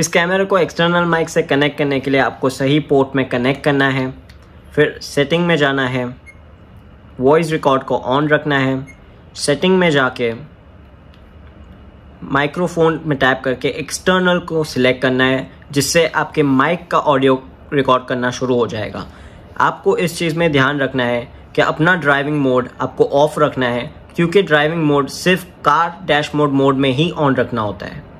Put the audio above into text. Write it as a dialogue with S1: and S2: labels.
S1: इस कैमरे को एक्सटर्नल
S2: माइक से कनेक्ट करने के लिए आपको सही पोर्ट में कनेक्ट करना है फिर सेटिंग में जाना है वॉइस रिकॉर्ड को ऑन रखना है सेटिंग में जाके माइक्रोफोन में टैप करके एक्सटर्नल को सिलेक्ट करना है जिससे आपके माइक का ऑडियो रिकॉर्ड करना शुरू हो जाएगा आपको इस चीज़ में ध्यान रखना है कि अपना ड्राइविंग मोड आपको ऑफ रखना है क्योंकि ड्राइविंग मोड सिर्फ कार डैश मोड मोड में ही ऑन रखना होता है